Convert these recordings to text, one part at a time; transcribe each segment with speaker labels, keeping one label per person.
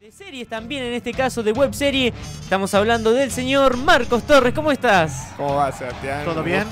Speaker 1: De series también, en este caso de web serie, estamos hablando del señor Marcos Torres. ¿Cómo
Speaker 2: estás?
Speaker 3: ¿Cómo va, Sebastián? ¿Todo bien?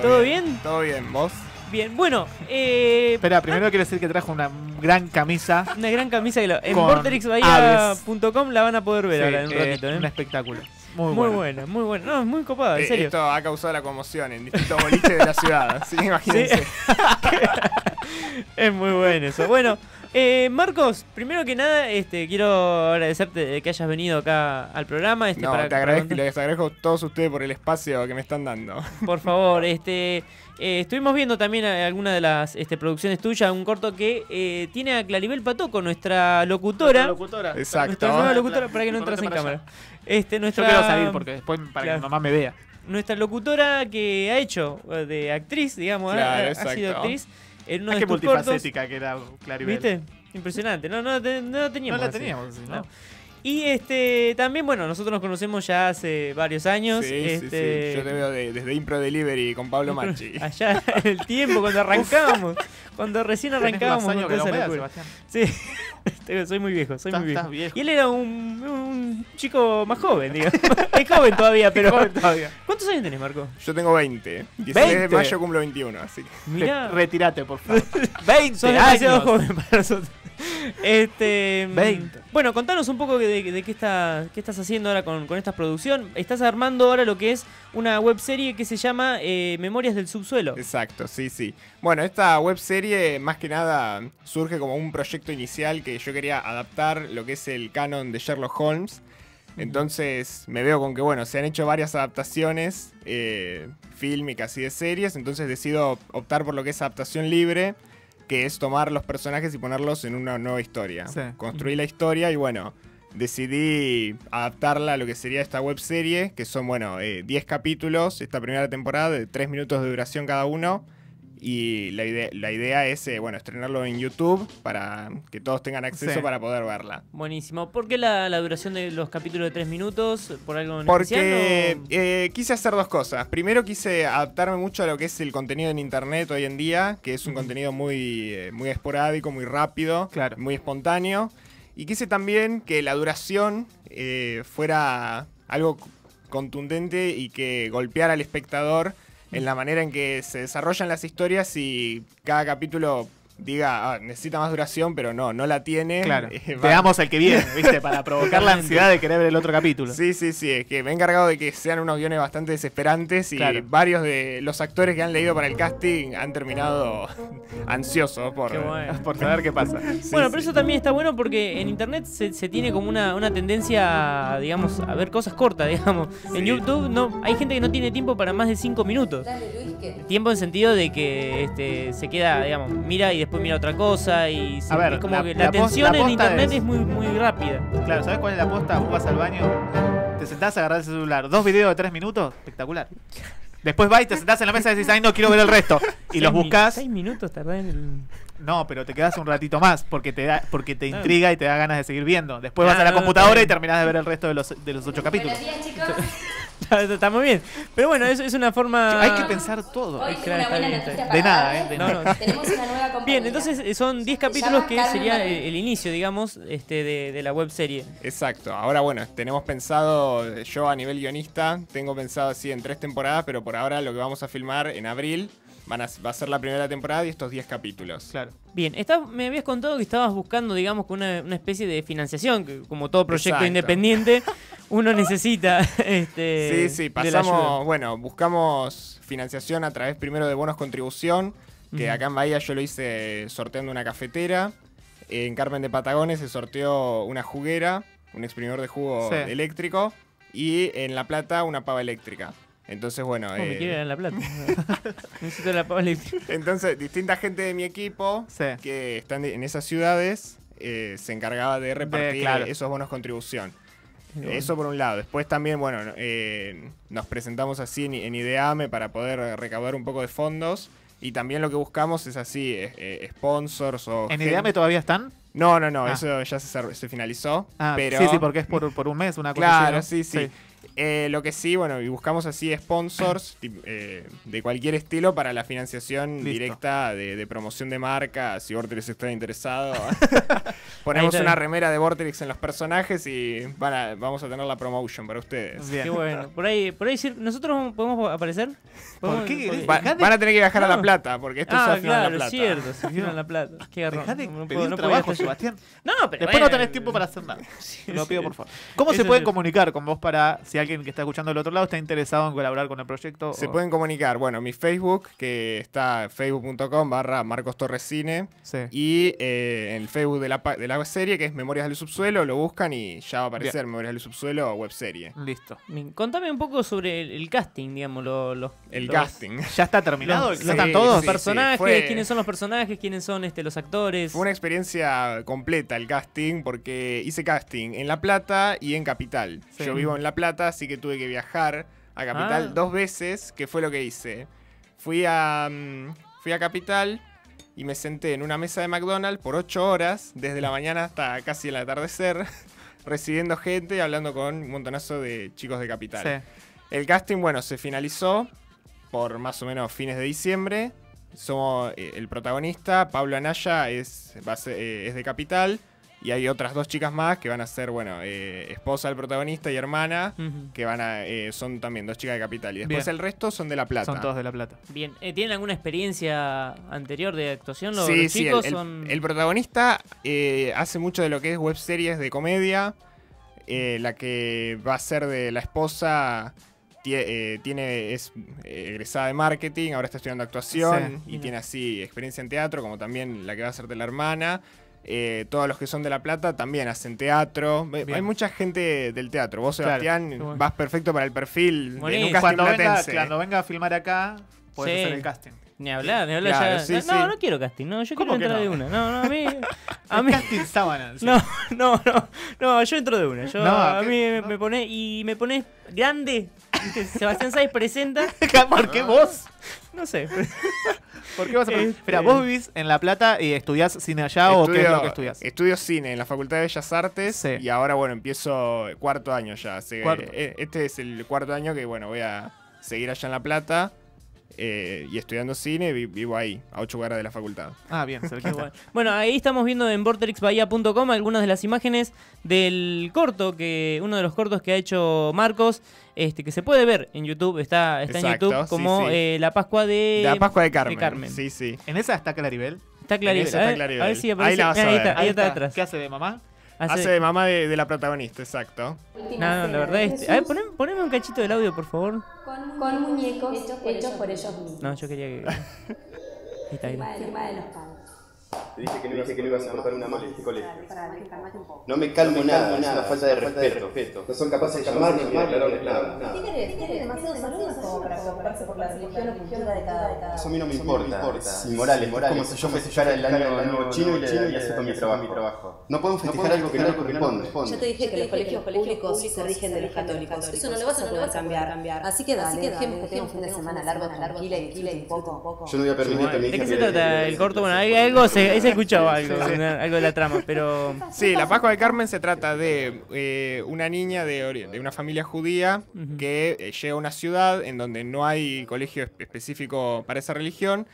Speaker 3: ¿Todo, bien? ¿Todo bien? ¿Vos?
Speaker 2: Bien, bueno. Eh, Espera, primero quiero decir que trajo una gran camisa. Una gran camisa que en
Speaker 1: vortexbahía.com la van a poder ver ahora en un momento, eh, ratito. ¿eh? Un
Speaker 3: espectáculo. Muy, muy buena. muy buena. No, es muy copada, en eh, serio. Esto ha causado la conmoción en distintos boliches de la ciudad, ¿sí? Imagínense.
Speaker 1: es muy bueno eso. Bueno. Eh, Marcos, primero que nada, este, quiero agradecerte que hayas venido acá al programa. Este, te agradezco
Speaker 3: les agradezco a todos ustedes por el espacio que me están dando.
Speaker 1: Por favor, este, eh, estuvimos viendo también alguna de las este, producciones tuyas, un corto que eh, tiene a Claribel Patoco, nuestra locutora. Nuestra locutora. Exacto. Nuestra locutora, para que no entras en cámara. Este, nuestra... quiero salir porque después para que mamá me vea. Nuestra locutora que ha hecho de actriz, digamos, ha sido actriz es uno ah, qué multifacética que era Claribel. ¿Viste? Impresionante. No, no, no, no teníamos. No la teníamos, así, ¿no? Y este también, bueno, nosotros nos conocemos ya hace varios años. Sí, este... sí, sí. Este, Yo te veo
Speaker 3: desde Impro Delivery con Pablo Machi. Allá en el tiempo, cuando arrancábamos. cuando recién arrancábamos. Más años que no sí, soy muy viejo, soy muy viejo. viejo. Y él era un, un chico más joven, digamos. es joven todavía, pero... Joven todavía. ¿Cuántos años tenés, Marco? Yo tengo 20. 16 de mayo cumplo 21, así que... Mirá. Retirate, por favor. 20 Son demasiado años. joven para nosotros. Este, mm, bueno,
Speaker 1: contanos un poco de, qué, estás haciendo ahora con, esta producción. Estás armando ahora lo que es
Speaker 3: una webserie que se llama eh, Memorias del Subsuelo. Exacto, sí, sí. Bueno, esta webserie más que nada surge como un proyecto inicial que yo quería adaptar lo que es el canon de Sherlock Holmes. Entonces me veo con que, bueno, se han hecho varias adaptaciones eh, fílmicas y de series, entonces decido optar por lo que es adaptación libre que es tomar los personajes y ponerlos en una nueva historia. Construí la historia y bueno, decidí adaptarla a lo que sería esta web serie, que son, bueno, 10 eh, capítulos, esta primera temporada, de 3 minutos de duración cada uno. Y la idea, es, eh, bueno, estrenarlo en YouTube para que todos tengan acceso para poder verla. Buenísimo.
Speaker 1: ¿Por qué la, duración de los capítulos de tres minutos? ¿Por algo en Porque
Speaker 3: eh, quise hacer dos cosas. Primero quise adaptarme mucho a lo que es el contenido en Internet hoy en día, que es un contenido muy, eh, muy esporádico, muy rápido, muy espontáneo. Y quise también que la duración fuera algo contundente y que golpeara al espectador en la manera en que se desarrollan las historias y cada capítulo diga, ah, necesita más duración, pero no, no la tiene. Eh, veamos el que viene, Para provocar la ansiedad de querer ver el otro capítulo. Sí, sí, sí. Es que me he encargado de que sean unos guiones bastante desesperantes y varios de los actores que han leído para el casting han terminado ansiosos por, saber qué pasa. bueno,
Speaker 1: pero eso también está bueno porque en internet se, tiene como una, una, tendencia, digamos, a ver cosas cortas, digamos. En YouTube no hay gente que no tiene tiempo para más de 5 minutos. Tiempo en sentido de que este, se queda, digamos, mira y después después mira otra cosa y es como la, que la, atención en internet es...
Speaker 2: muy, muy rápida. Claro, ¿sabes cuál es la posta? vas al baño, te sentás, agarrar el celular, dos videos de tres minutos, espectacular. Después vas y te sentás en la mesa y decís, ay, no quiero ver el resto. Y los buscas. Seis minutos tardás en No, pero te quedas un ratito más porque te da, porque te intriga y te da ganas de seguir viendo. Después vas a la computadora y terminás de ver el resto de los, de los ocho capítulos. Días, está muy bien.
Speaker 1: Pero bueno, es, es una forma. Hay que pensar todo. de nada, ¿eh? Bien, entonces eh, son 10 capítulos que sería
Speaker 3: el, inicio, digamos, este, de, de la web serie. Exacto. Ahora, bueno, tenemos pensado, yo a nivel guionista, tengo pensado así en tres temporadas, pero por ahora lo que vamos a filmar en abril va a ser la primera temporada y estos 10 capítulos. Claro. Bien, me habías contado que estabas buscando, digamos,
Speaker 1: una, una especie de financiación, que
Speaker 3: como todo proyecto independiente,
Speaker 1: uno necesita.
Speaker 3: Este, sí, sí, pasamos, bueno, buscamos financiación a través primero de bonos contribución, que acá en Bahía yo lo hice sorteando una cafetera. En Carmen de Patagones se sorteó una juguera, un exprimidor de jugo eléctrico. Y en La Plata, una pava eléctrica. Entonces, bueno. Eh, Entonces, distinta gente de mi equipo que están en esas ciudades eh, se encargaba de repartir esos bonos contribución. Eso por un lado. Después también, bueno, eh, nos presentamos así en, IDEAME para poder recaudar un poco de fondos. Y también lo que buscamos es así, sponsors o... ¿En IDEAME todavía están? No, no, no, ah. eso ya se, finalizó. Ah, pero... Sí, sí, porque es por, por un mes, una cosa Claro, sí. sí. Eh, lo que sí, bueno, y buscamos así sponsors eh, de cualquier estilo para la financiación directa de, promoción de marca. Si Vortex está interesado, ponemos una remera de Vortex en los personajes y vamos a tener la promotion para ustedes. Bien. Qué bueno. Por ahí, por ahí nosotros podemos aparecer.
Speaker 2: ¿Por qué? van a tener que bajar a La Plata porque esto ah, es La Plata. cierto, se a La Plata. Qué garrón. Dejá no, pedir no trabajo, Sebastián. No, pero Después no tenés tiempo para hacer nada. Lo pido, por favor. ¿Cómo se pueden comunicar con vos para si que está escuchando del otro lado está interesado en colaborar con el proyecto. Se pueden
Speaker 3: comunicar, bueno, mi Facebook, que está facebook.com barra Marcos Torres y eh, el Facebook de la, de serie, que es Memorias del Subsuelo, lo buscan y ya va a aparecer Memorias del Subsuelo web serie. Listo. Contame un poco sobre el, casting, digamos, los... el casting. ¿Ya está terminado? ¿Ya están todos? personajes, quiénes son los personajes, quiénes son este, los actores. Fue una experiencia completa el casting, porque hice casting en La Plata y en Capital. Yo vivo en La Plata, así que tuve que viajar a Capital ah. dos veces, que fue lo que hice. Fui a, mm, fui a Capital y me senté en una mesa de McDonald's por ocho horas, desde la mañana hasta casi el atardecer, recibiendo gente y hablando con un montonazo de chicos de Capital. El casting, bueno, se finalizó por más o menos fines de diciembre. Somos eh, el protagonista, Pablo Anaya es, eh, es de Capital. Y hay otras dos chicas más que van a ser, bueno, eh, esposa del protagonista y hermana, que van a, eh, son también dos chicas de Capital. Y después el resto son de La Plata. Son todos de La Plata.
Speaker 1: Bien. Eh, ¿Tienen alguna experiencia anterior de actuación
Speaker 3: los, chicos? el, el, protagonista hace mucho de lo que es web series de comedia. la que va a ser de la esposa tiene, es egresada de marketing, ahora está estudiando actuación y tiene así experiencia en teatro, como también la que va a ser de la hermana eh, todos los que son de La Plata también hacen teatro. Hay mucha gente del teatro. Vos, Sebastián, vas perfecto para el perfil nunca de un cuando
Speaker 2: venga, a filmar acá, podés hacer el casting. Ni hablar, ni hablar no, no quiero casting, no, yo quiero entrar de una. No, no, a mí. casting sábana. No, no, no, no,
Speaker 1: yo entro de una. Yo, a mí me, y me pones grande. Sebastián Sáenz presenta. ¿Por qué ah. vos? No sé. ¿Por qué vas a este vos vivís
Speaker 3: en La Plata y estudias cine allá o qué es lo que estudias? Estudio cine en la Facultad de Bellas Artes y ahora, bueno, empiezo cuarto año ya. Eh, este es el cuarto año que, bueno, voy a seguir allá en La Plata. Eh, y estudiando cine vivo ahí, a ocho cuadras de la facultad.
Speaker 1: Ah, bien, bueno, ahí estamos viendo en vortexbahía.com algunas de las imágenes del corto, que uno de los cortos que ha hecho Marcos, este que se puede ver en YouTube,
Speaker 2: está, en YouTube, como eh, La Pascua de... de Carmen. Sí, sí. ¿En esa está Claribel?
Speaker 3: Está Claribel. Ahí, atrás. ¿Qué hace de mamá? Hace, de mamá de, la protagonista, exacto. No, no, la verdad es... A ver,
Speaker 1: poneme, un cachito del audio, por favor.
Speaker 2: Con, muñecos hechos por, ellos, mismos. No, yo quería
Speaker 1: que... Está de los
Speaker 2: padres.
Speaker 3: Te dije que no, dije que no ibas a cortar una mala en este colegio. No me calmo nada, es una falta de respeto. No son capaces de llamarme ni aclararles nada.
Speaker 2: ¿Qué querés? demasiados saludos como para preocuparse por la religión o cultura de cada... Eso a mí no me importa. ni morales, morales. Como si yo festejara el año nuevo chino y acepto mi
Speaker 3: trabajo. No podemos festejar algo que no corresponde.
Speaker 2: Ya te dije que los colegios públicos se rigen de los católicos. Eso no le vas a poder cambiar. Así que dale,
Speaker 1: dejemos que un fin de semana largo, tranquila y un poco. Yo no voy a permitir que me ¿De qué se trata el corto? Bueno, hay algo se, ahí se algo, algo
Speaker 3: de la trama, pero... Sí, La Pascua de Carmen se trata de eh, una niña de, de, una familia judía que eh, llega a una ciudad en donde no hay colegio específico para esa religión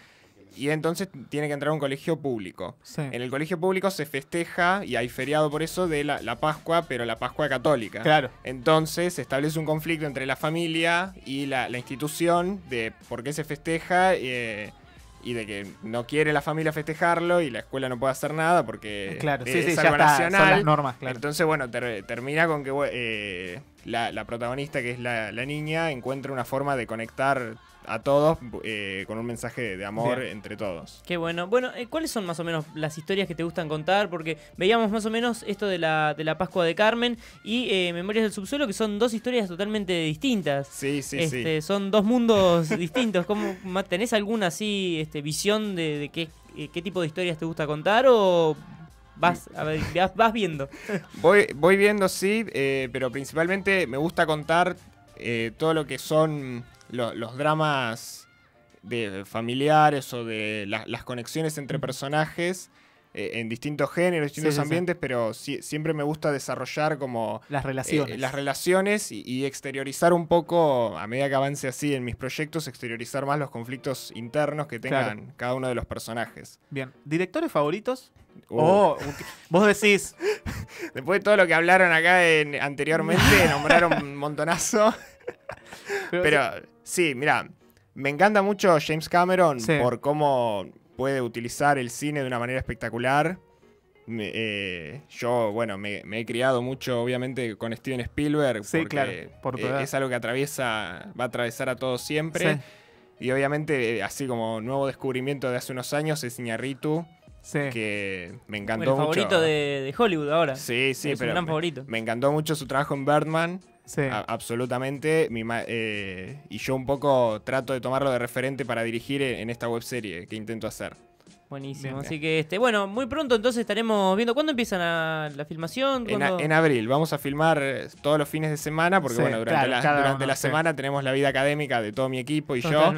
Speaker 3: y entonces tiene que entrar a un colegio público. En el colegio público se festeja, y hay feriado por eso, de la, Pascua, pero la Pascua católica. Claro. Entonces se establece un conflicto entre la familia y la, institución de por qué se festeja. Eh, y de que no quiere la familia festejarlo y la escuela no puede hacer nada porque claro, es las normas, claro. Entonces, bueno, termina con que eh, la, protagonista, que es la, la, niña, encuentra una forma de conectar a todos eh, con un mensaje de amor entre todos.
Speaker 1: Qué bueno. Bueno, eh, ¿cuáles son más o menos las historias que te gustan contar? Porque veíamos más o menos esto de la, Pascua de Carmen y eh, Memorias del Subsuelo, que son dos historias totalmente distintas. Sí, sí, sí. Este, son dos mundos distintos. ¿Cómo, ¿Tenés alguna así este, visión de, qué,
Speaker 3: tipo de historias te gusta contar o Vas, a vas viendo. Voy, voy viendo, sí, pero principalmente me gusta contar todo lo que son los dramas de familiares o de las conexiones entre personajes eh, en distintos géneros, distintos ambientes, pero siempre me gusta desarrollar como las eh, relaciones, las relaciones y, exteriorizar un poco, a medida que avance así en mis proyectos, exteriorizar más los conflictos internos que tengan cada uno de los personajes. Bien, ¿directores favoritos? Uh. O oh, vos decís. Después de todo lo que hablaron acá anteriormente, nombraron un montonazo. pero eh, Sí, mira, me encanta mucho James Cameron por cómo puede utilizar el cine de una manera espectacular. Eh, yo, bueno, me, he criado mucho, obviamente, con Steven Spielberg. porque, e, es algo que atraviesa, va a atravesar a todos siempre. Y obviamente, así como nuevo descubrimiento de hace unos años, es Iñarritu. Sí. Que me encantó el Un favorito
Speaker 1: de, Hollywood ahora. Sí, sí, pero. Un favorito.
Speaker 3: Me, me encantó mucho su trabajo en Birdman absolutamente. Eh, y yo un poco trato de tomarlo de referente para dirigir e, en esta webserie que intento hacer.
Speaker 1: Buenísimo. Así que, este, bueno, muy pronto entonces estaremos viendo. ¿Cuándo empiezan la filmación? En,
Speaker 3: abril. Vamos a filmar eh, todos los fines de semana, porque, bueno, durante, la, semana tenemos la vida académica de todo mi equipo y yo.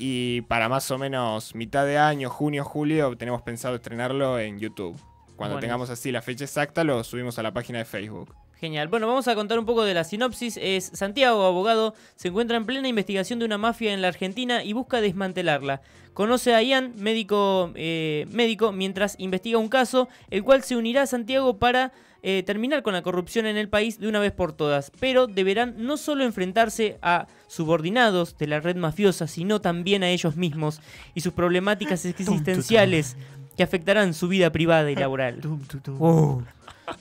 Speaker 3: Y para más o menos mitad de año, junio, julio, tenemos pensado estrenarlo en YouTube. Cuando tengamos así la fecha exacta, lo subimos a la página de Facebook.
Speaker 1: Genial. Bueno, vamos a contar un poco de la sinopsis. Es Santiago, abogado, se encuentra en plena investigación de una mafia en la Argentina y busca desmantelarla. Conoce a Ian, médico, eh, médico mientras investiga un caso, el cual se unirá a Santiago para eh, terminar con la corrupción en el país de una vez por todas. Pero deberán no solo enfrentarse a subordinados de la red mafiosa, sino también a ellos mismos y sus problemáticas existenciales que afectarán su vida privada y laboral. Oh.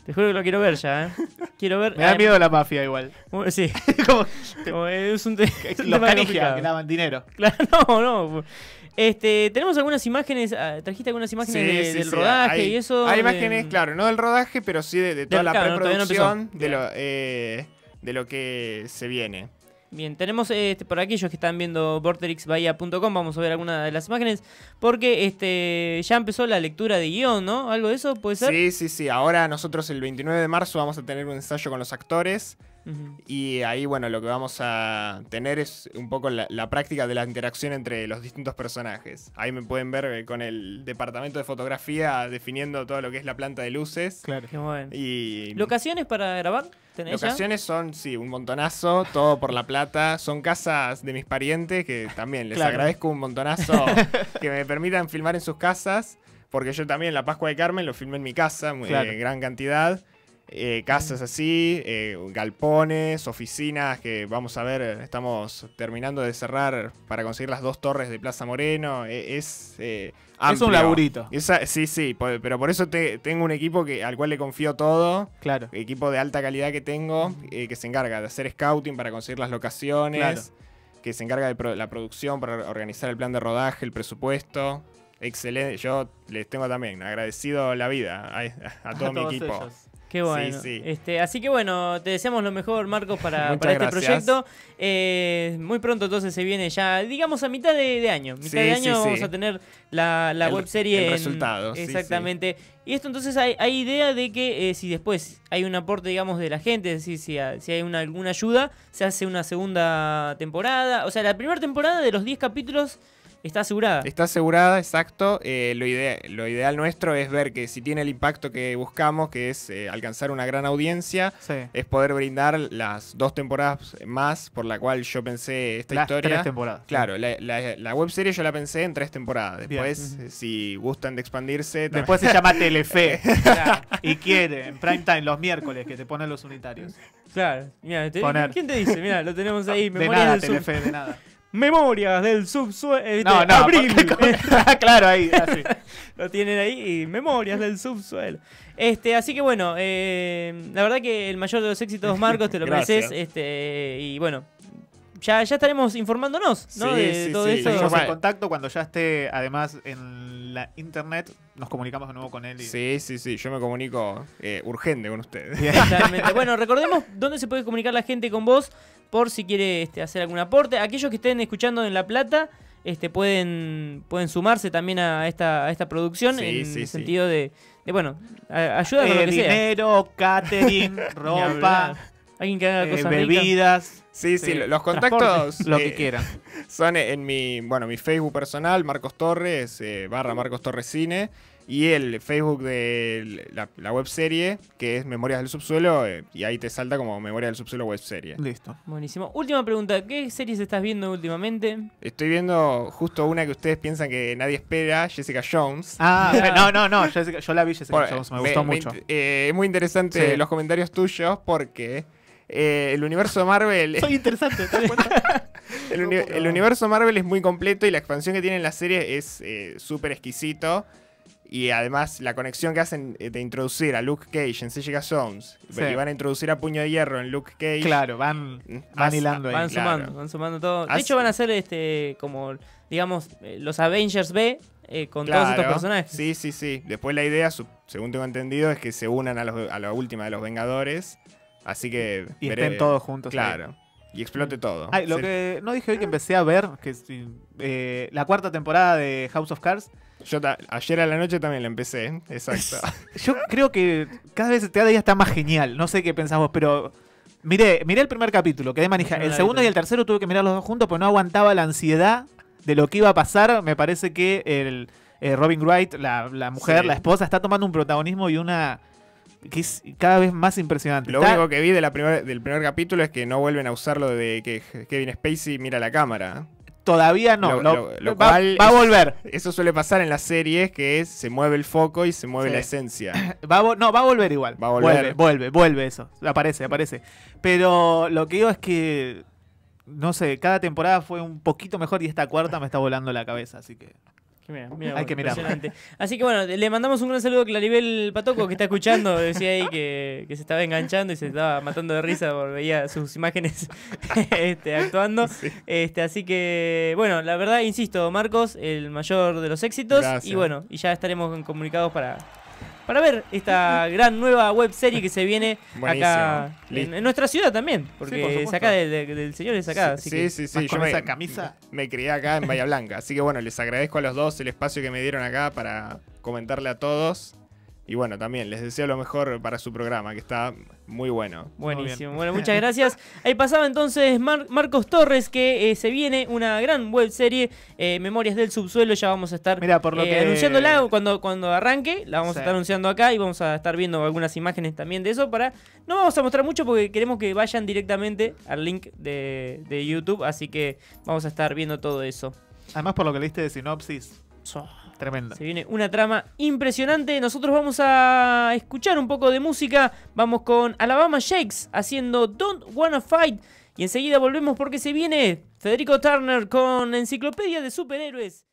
Speaker 1: Te juro que lo quiero ver ya, ¿eh? Quiero ver. Me da miedo la mafia igual. sí. como, es un, los canijas que daban dinero. Claro, no, no. Este, tenemos algunas imágenes, ah, trajiste algunas imágenes del rodaje y eso. Hay imágenes,
Speaker 3: claro, no del rodaje, pero sí de, toda la preproducción, de, lo, eh, de lo que se viene. Bien, tenemos este, por
Speaker 1: aquellos que están viendo Vorterixbahía.com, vamos a ver alguna de las imágenes, porque este ya
Speaker 3: empezó la lectura de guión, ¿no? ¿Algo de eso puede ser? Sí, sí, sí. Ahora nosotros el 29 de marzo vamos a tener un ensayo con los actores y ahí, bueno, lo que vamos a tener es un poco la, práctica de la interacción entre los distintos personajes. Ahí me pueden ver eh, con el departamento de fotografía definiendo todo lo que es la planta de luces. Claro. Y... ¿Locaciones para grabar?
Speaker 1: Locaciones
Speaker 3: son, sí, un montonazo, todo por La Plata. Son casas de mis parientes que también les agradezco un montonazo que me permitan filmar en sus casas porque yo también la Pascua de Carmen lo filmé en mi casa, muy gran cantidad. Eh, casas así, eh, galpones, oficinas que vamos a ver, estamos terminando de cerrar para conseguir las dos torres de Plaza Moreno. E, es eh, Es un laburito. sí, sí, pero por eso te, tengo un equipo que, al cual le confío todo. Claro. Equipo de alta calidad que tengo, que se encarga de hacer scouting para conseguir las locaciones. Que se encarga de la producción para organizar el plan de rodaje, el presupuesto. Excelente, yo les tengo también agradecido la vida a, todo mi equipo. Qué bueno.
Speaker 1: Este, así que bueno, te deseamos lo mejor, Marcos, para, este proyecto. Eh, muy pronto entonces se viene ya, digamos a mitad de, año. Mitad de año vamos a tener la, la web El Exactamente. Y esto entonces hay, idea de que eh, si después hay un aporte, digamos, de la gente, es decir, si, hay una, alguna ayuda, se hace una segunda temporada. O sea, la primera temporada de los 10 capítulos
Speaker 3: Está asegurada. Está asegurada, exacto. Eh, lo, lo, ideal nuestro es ver que si tiene el impacto que buscamos, que es eh, alcanzar una gran audiencia, es poder brindar las dos temporadas más por la cual yo pensé esta historia. Tres temporadas. Claro, la, la, web serie yo la pensé en tres temporadas. Después, eh, si gustan de expandirse. Después se llama Telefe. y quieren, prime time, los miércoles, que te
Speaker 2: ponen los unitarios. Claro, mira, ¿quién te dice? Mira, lo tenemos ahí, de nada, Telefe, de nada.
Speaker 1: Memorias del subsuelo.
Speaker 2: Eh, no, no, claro, ahí,
Speaker 1: Lo tienen ahí y Memorias del subsuelo. Este, así que bueno, eh, la verdad que el mayor de los éxitos, Marcos, te lo mereces. Este, y bueno,
Speaker 2: ya, ya estaremos informándonos ¿no? de todo eso. en contacto cuando ya esté, además, en internet, nos comunicamos de nuevo con él. Sí,
Speaker 3: sí, sí, yo me comunico eh, urgente con ustedes.
Speaker 1: bueno, recordemos dónde se puede comunicar la gente con vos por si quiere este, hacer algún aporte. Aquellos que estén escuchando en La Plata. Este, pueden, pueden sumarse también a esta, esta producción en el sentido de, bueno, ayuda con eh, lo que dinero,
Speaker 2: catering, ropa. Alguien que haga eh, bebidas. Sí, sí, los contactos. Lo que eh, quieran.
Speaker 3: Son en mi, bueno, mi Facebook personal, Marcos Torres, eh, barra Marcos Torres Cine. Y el Facebook de la, web webserie, que es Memorias del Subsuelo, y ahí te salta como Memorias del Subsuelo webserie. Listo. Buenísimo.
Speaker 1: Última pregunta, ¿qué series estás viendo
Speaker 3: últimamente? Estoy viendo justo una que ustedes piensan que nadie espera, Jessica Jones. Ah, no, no, no, yo la vi Jessica Jones, me, gustó mucho. es muy interesante los comentarios tuyos porque... Eh, el universo Marvel. Soy interesante, el, universo Marvel es muy completo y la expansión que tiene en la serie es eh, súper exquisito. Y además la conexión que hacen eh, de introducir a Luke Cage en Jessica Jones. Y van a introducir a Puño de Hierro en Luke Cage. Claro, van, mm, van hilando Van sumando, van
Speaker 1: sumando todo. De hecho van a ser este como, digamos, los Avengers B con todos estos personajes.
Speaker 3: Sí, sí, sí. Después la idea, según tengo entendido, es que se unan a la última de los Vengadores. Así que. Y estén todos juntos. Claro. Y explote mm. todo. lo
Speaker 2: que no dije hoy que empecé a ver, que eh, eh, la cuarta temporada de House of Cards. Yo ayer a la noche también la empecé, exacto. Yo creo que cada vez cada día está más genial. No sé qué pensamos, pero miré, miré el primer capítulo, quedé manija. El segundo y el tercero tuve que mirar los dos juntos, porque no aguantaba la ansiedad de lo que iba a pasar. Me parece que el eh, Robin Wright, la, mujer, la esposa, está tomando un protagonismo y una que es cada vez más impresionante. Lo único
Speaker 3: que vi la del primer capítulo es que no vuelven a usarlo de que Kevin Spacey mira la cámara. Todavía no. va, a volver. Eso, suele pasar en las series que
Speaker 2: se mueve el foco y se mueve la esencia. no, va a volver igual. Va a volver. Vuelve, vuelve, vuelve eso. Aparece, aparece. Pero lo que digo es que no sé, cada temporada fue un poquito mejor y esta cuarta me está volando la cabeza, así que hay que mirar.
Speaker 1: Así que bueno, le mandamos un gran saludo a Claribel Patoco que está escuchando. Decía ahí que, se estaba enganchando y se estaba matando de risa porque veía sus imágenes este, actuando. Este, así que bueno, la verdad, insisto, Marcos, el mayor de los éxitos. Y bueno, y ya estaremos comunicados para para ver esta gran nueva web serie que se viene acá en, nuestra ciudad también, porque del señor es acá. Sí, sí, sí, Yo esa camisa
Speaker 3: me crié acá en Bahía Blanca, así que bueno, les agradezco a los dos el espacio que me dieron acá para comentarle a todos. Y bueno, también les deseo lo mejor para su programa, que está muy bueno. Buenísimo.
Speaker 1: bueno, muchas gracias. Ahí pasaba entonces Marcos Torres, que eh, se viene una gran web serie, eh, Memorias del Subsuelo. Ya vamos a estar por lo eh, anunciándola cuando, cuando arranque. La vamos a estar anunciando acá y vamos a estar viendo algunas imágenes también de eso. para No vamos a mostrar mucho porque queremos que vayan directamente al link de, YouTube. Así que vamos a estar viendo todo eso. Además, por lo que leíste de sinopsis. Tremenda. Se viene una trama impresionante. Nosotros vamos a escuchar un poco de música. Vamos con Alabama Shakes haciendo Don't Wanna Fight. Y enseguida volvemos porque se viene Federico
Speaker 2: Turner con Enciclopedia de Superhéroes.